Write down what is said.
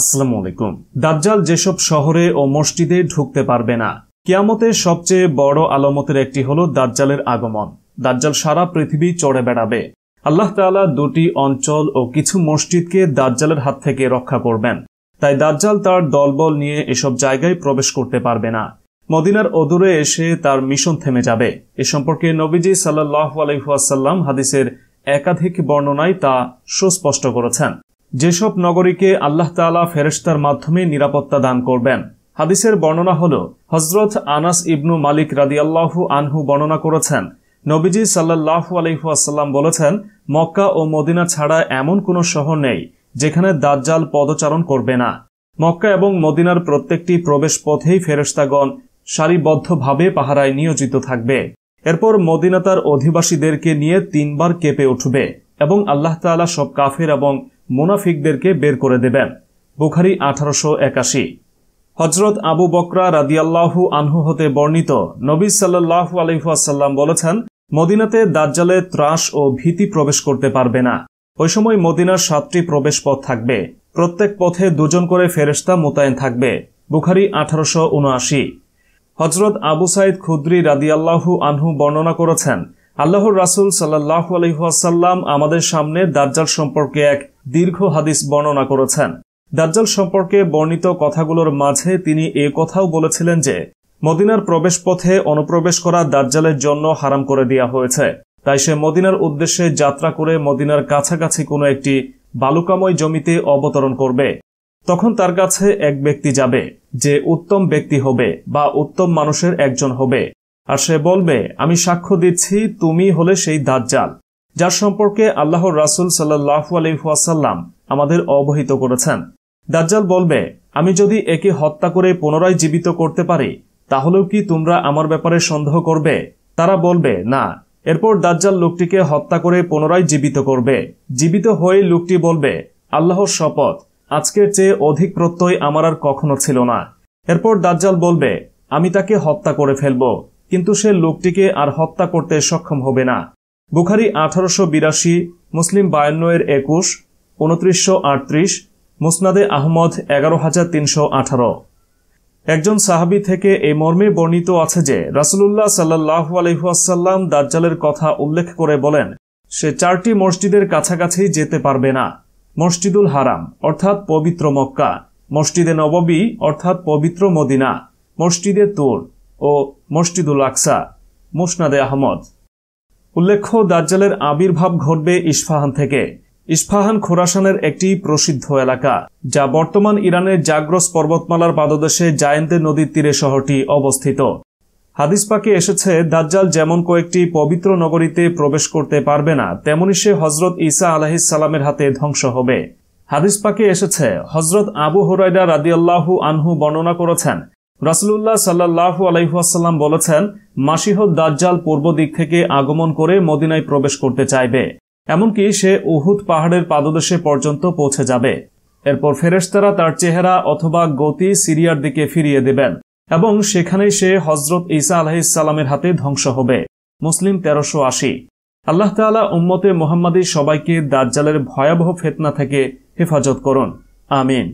আসসালাম আলাইকুম দাজ্জাল যেসব শহরে ও মসজিদে ঢুকতে পারবে না কিয়ামতের সবচেয়ে বড় আলামতের একটি হল দাজ্জালের আগমন দাজ্জাল সারা পৃথিবী চড়ে বেড়াবে আল্লাহ তালা দুটি অঞ্চল ও কিছু মসজিদকে দাজ্জালের হাত থেকে রক্ষা করবেন তাই দাজ্জাল তার দলবল নিয়ে এসব জায়গায় প্রবেশ করতে পারবে না মদিনার অদূরে এসে তার মিশন থেমে যাবে এ সম্পর্কে নবীজি সাল্লাহ আলহাসাল্লাম হাদিসের একাধিক বর্ণনায় তা সুস্পষ্ট করেছেন যেসব নগরীকে আল্লাহ তালা ফেরেস্তার মাধ্যমে নিরাপত্তা দান করবেন হাদিসের বর্ণনা হল হজরত আনাস ইবনু মালিক রাদিয়াল্লাহু আনহু বর্ণনা করেছেন নবীজি সাল্লাহু আলহাসাল্লাম বলেছেন মক্কা ও মদিনা ছাড়া এমন কোনো শহর নেই যেখানে দাজ্জাল পদচারণ করবে না মক্কা এবং মদিনার প্রত্যেকটি প্রবেশ পথেই ফেরেস্তাগণ সারিবদ্ধভাবে পাহারায় নিয়োজিত থাকবে এরপর মদিনা তার অধিবাসীদেরকে নিয়ে তিনবার কেঁপে উঠবে এবং আল্লাহ তালা সব কাফের এবং মুনাফিকদেরকে বের করে দেবেন বুখারি আঠারোশো একাশি হজরত আবু বকরা রাদিয়াল্লাহু আনহু হতে বর্ণিত নবী সাল্লাহু আলহাসাল্লাম বলেছেন মদিনাতে দাজ্জালে ত্রাস ও ভীতি প্রবেশ করতে পারবে না ওই সময় মদিনার সাতটি প্রবেশ পথ থাকবে প্রত্যেক পথে দুজন করে ফেরেস্তা মোতায়েন থাকবে বুখারি আঠারোশো উনআশি হজরত আবু সাইদ খুদ্রি রাদিয়াল্লাহু আনহু বর্ণনা করেছেন আল্লাহর রাসুল সাল্লাহু আলহাসাল্লাম আমাদের সামনে দাজ্জাল সম্পর্কে এক দীর্ঘ হাদিস বর্ণনা করেছেন দাজ্জাল সম্পর্কে বর্ণিত কথাগুলোর মাঝে তিনি এ কথাও বলেছিলেন যে মদিনার প্রবেশপথে অনুপ্রবেশ করা দাজ্জালের জন্য হারাম করে দেওয়া হয়েছে তাই সে মদিনার উদ্দেশ্যে যাত্রা করে মদিনার কাছাকাছি কোনো একটি বালুকাময় জমিতে অবতরণ করবে তখন তার কাছে এক ব্যক্তি যাবে যে উত্তম ব্যক্তি হবে বা উত্তম মানুষের একজন হবে আর সে বলবে আমি সাক্ষ্য দিচ্ছি তুমি হলে সেই দাজ্জাল যার সম্পর্কে আল্লাহর রাসুল সাল্লাহু আলহাসাল্লাম আমাদের অবহিত করেছেন দাজ্জাল বলবে আমি যদি একে হত্যা করে পুনরায় জীবিত করতে পারি তাহলেও কি তোমরা আমার ব্যাপারে সন্দেহ করবে তারা বলবে না এরপর দাজ্জাল লোকটিকে হত্যা করে পুনরায় জীবিত করবে জীবিত হয়ে লোকটি বলবে আল্লাহর শপথ আজকের চেয়ে অধিক প্রত্যয় আমার আর কখনো ছিল না এরপর দাজ্জাল বলবে আমি তাকে হত্যা করে ফেলব কিন্তু সে লোকটিকে আর হত্যা করতে সক্ষম হবে না বুখারি আঠারোশো বিরাশি মুসলিম বায়ান্ন এর একুশ উনত্রিশশো আটত্রিশ মুসনাদে আহমদ এগারো হাজার তিনশো আঠারো একজন সাহাবি থেকে এই মর্মে বর্ণিত আছে যে রাসুলুল্লাহ সাল্লাহ আলহাসাল্লাম দাজ্জালের কথা উল্লেখ করে বলেন সে চারটি মসজিদের কাছাকাছি যেতে পারবে না মসজিদুল হারাম অর্থাৎ পবিত্র মক্কা মসজিদে নববী অর্থাৎ পবিত্র মদিনা মসজিদে তোর ও মসজিদুল আকসা মুসনাদে আহমদ উল্লেখ্য দাজ্জালের আবির্ভাব ঘটবে ইস্ফাহান থেকে ইস্ফাহান খোরাসানের একটি প্রসিদ্ধ এলাকা যা বর্তমান ইরানের জাগ্রস পর্বতমালার পাদদেশে জায়ন্তে নদীর তীরে শহরটি অবস্থিত হাদিস পাকে এসেছে দাজ্জাল যেমন কয়েকটি পবিত্র নগরীতে প্রবেশ করতে পারবে না তেমনি সে হজরত ইসা সালামের হাতে ধ্বংস হবে হাদিস পাকে এসেছে হজরত আবু হরাইডা রাদিয়াল্লাহু আনহু বর্ণনা করেছেন রাসুল্লাহ সাল্লাহু আলহাসাল্লাম বলেছেন মাসিহ দাজ্জাল পূর্ব দিক থেকে আগমন করে মদিনায় প্রবেশ করতে চাইবে এমনকি সে উহুদ পাহাড়ের পাদদেশে পর্যন্ত পৌঁছে যাবে এরপর ফেরেস্তারা তার চেহারা অথবা গতি সিরিয়ার দিকে ফিরিয়ে দেবেন এবং সেখানেই সে হজরত ইসা আলাহিসাল্লামের হাতে ধ্বংস হবে মুসলিম তেরোশো আশি আল্লাহ তালা উম্মতে মোহাম্মদী সবাইকে দাজ্জালের ভয়াবহ ফেতনা থেকে হেফাজত করুন আমিন